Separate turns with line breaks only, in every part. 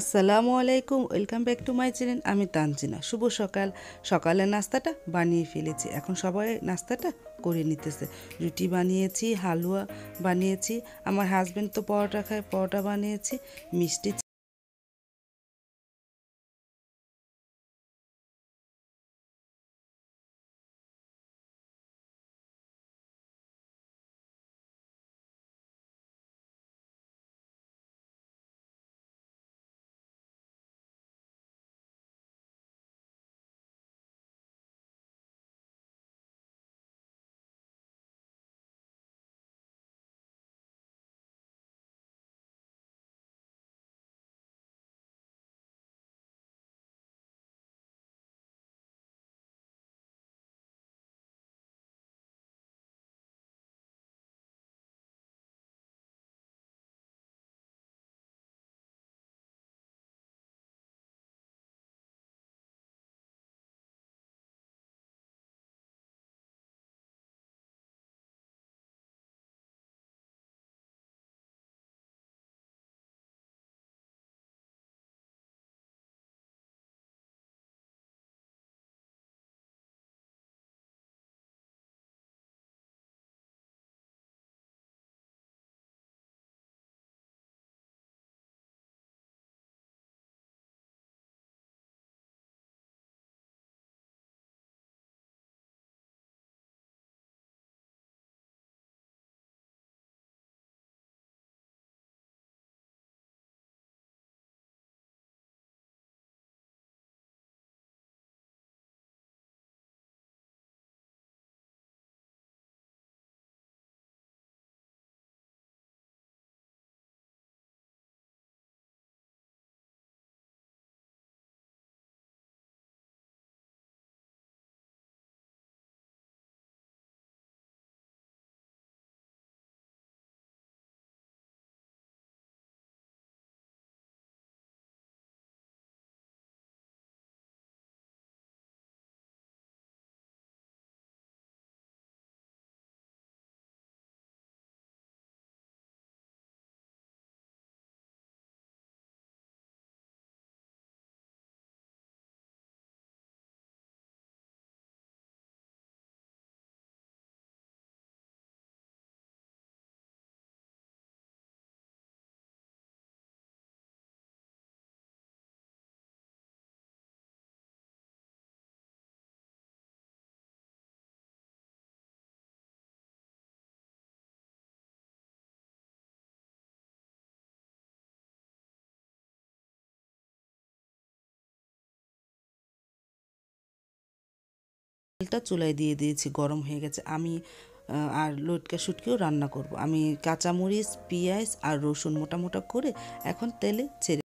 আসসালামু আলাইকুম welcome back to my channel আমি তানজিনা শুভ সকাল সকালের নাস্তাটা বানিয়ে ফেলেছি এখন সবাই নাস্তাটা করে নিতেছে রুটি বানিয়েছি হালুয়া বানিয়েছি আমার হাজব্যান্ড তো পরোটা খায় পরোটা বানিয়েছি মিষ্টি তেলটা চুলায় দিয়ে দিয়েছি গরম হয়ে গেছে আমি আর লটকা শুটকিও রান্না করব আমি কাঁচামরিচ পেঁয়াজ আর রসুন মোটা মোটা করে এখন তেলে ছেড়ে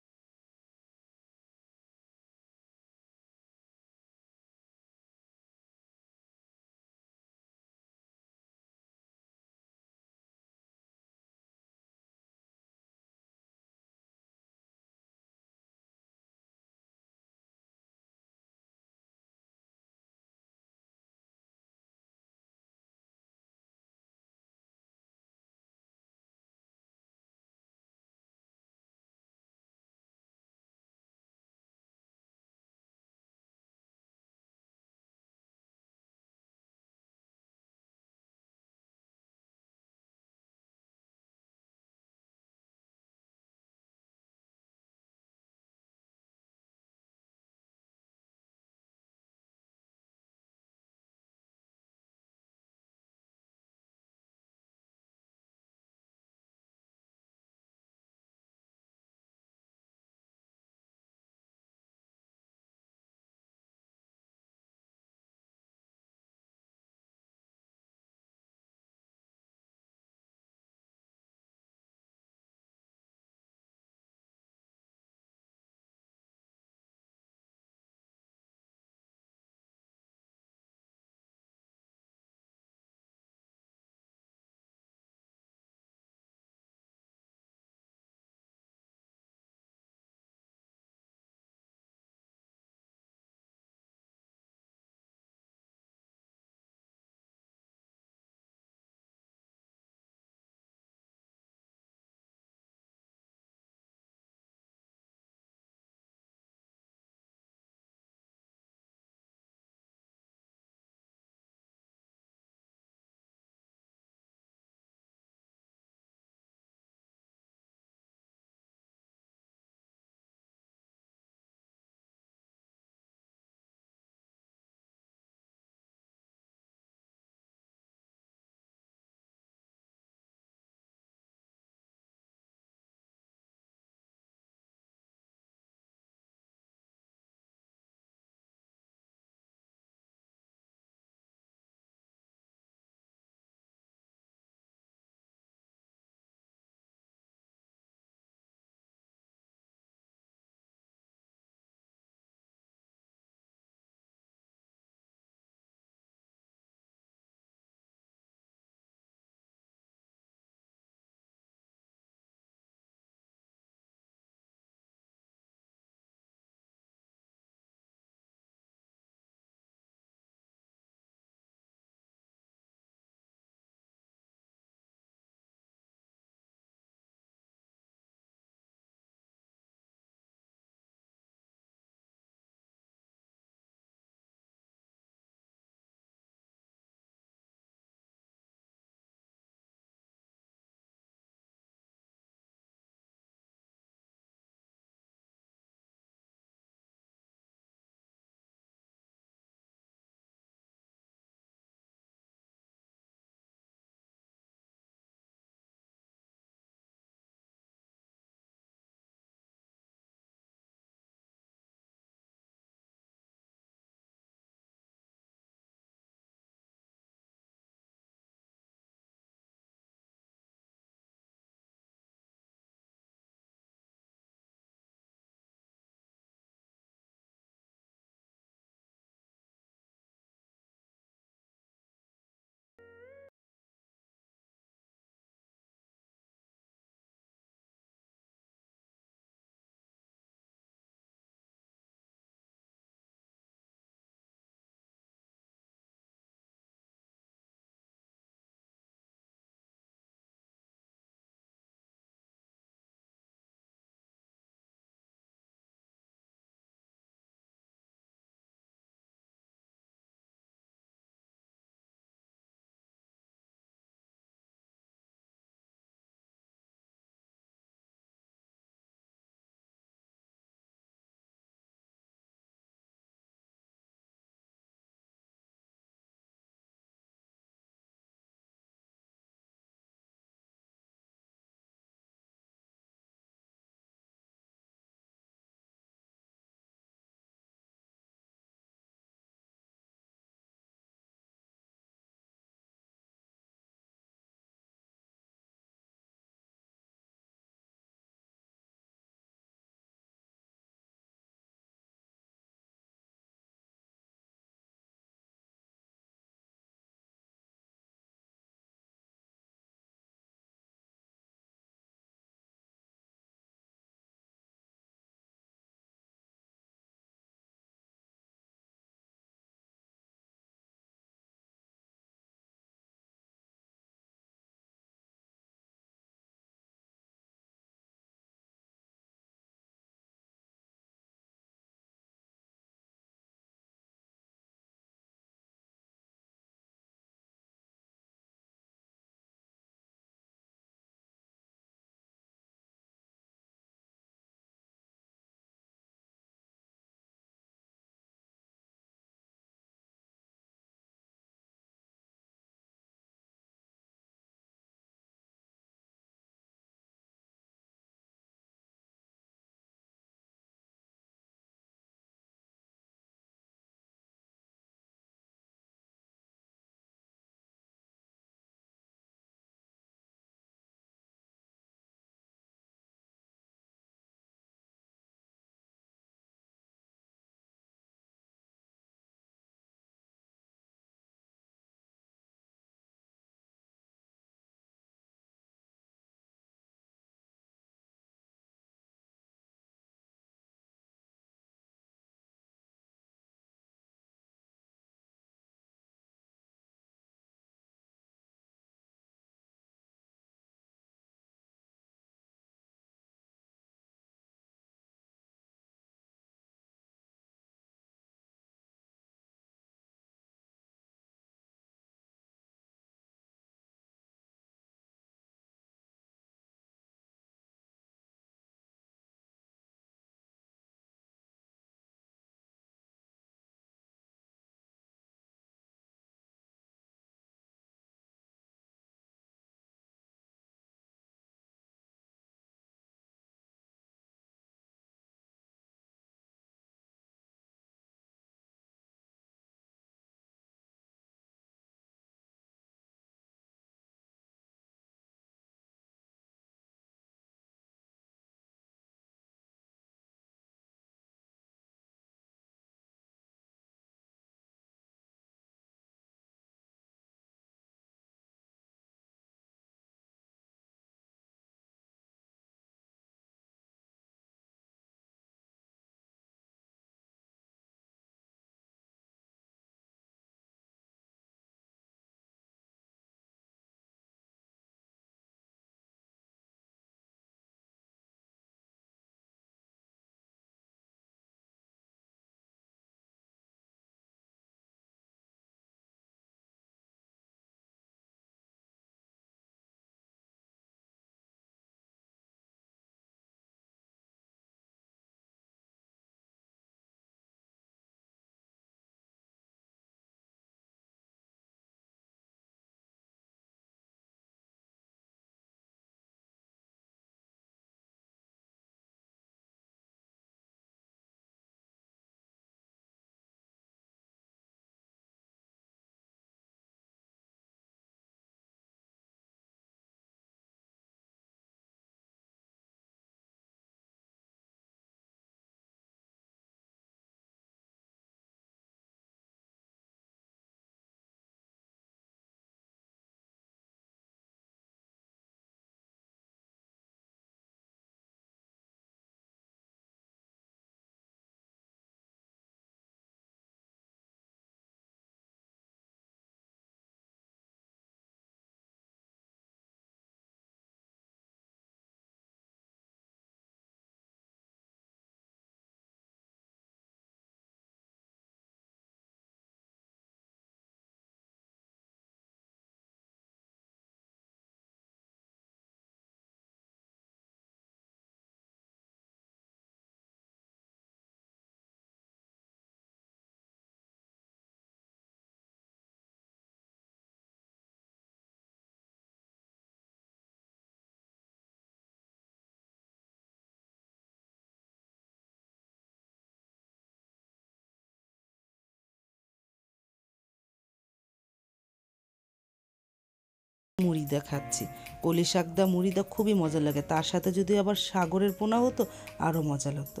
মুড়িদা খাচ্ছি কলি শাকদা মুড়িদা খুবই মজা লাগে তার সাথে যদি আবার সাগরের পোনা হতো আরও মজা লাগতো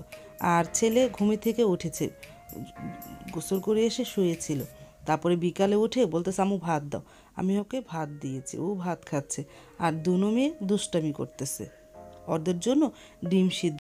আর ছেলে ঘুমে থেকে উঠেছে গোসল করে এসে শুয়েছিল তারপরে বিকালে উঠে বলতেছে আমু ভাত দাও আমি ওকে ভাত দিয়েছি ও ভাত খাচ্ছে আর দুনো মেয়ে দুষ্টামি করতেছে ওদের জন্য ডিম সিদ্ধ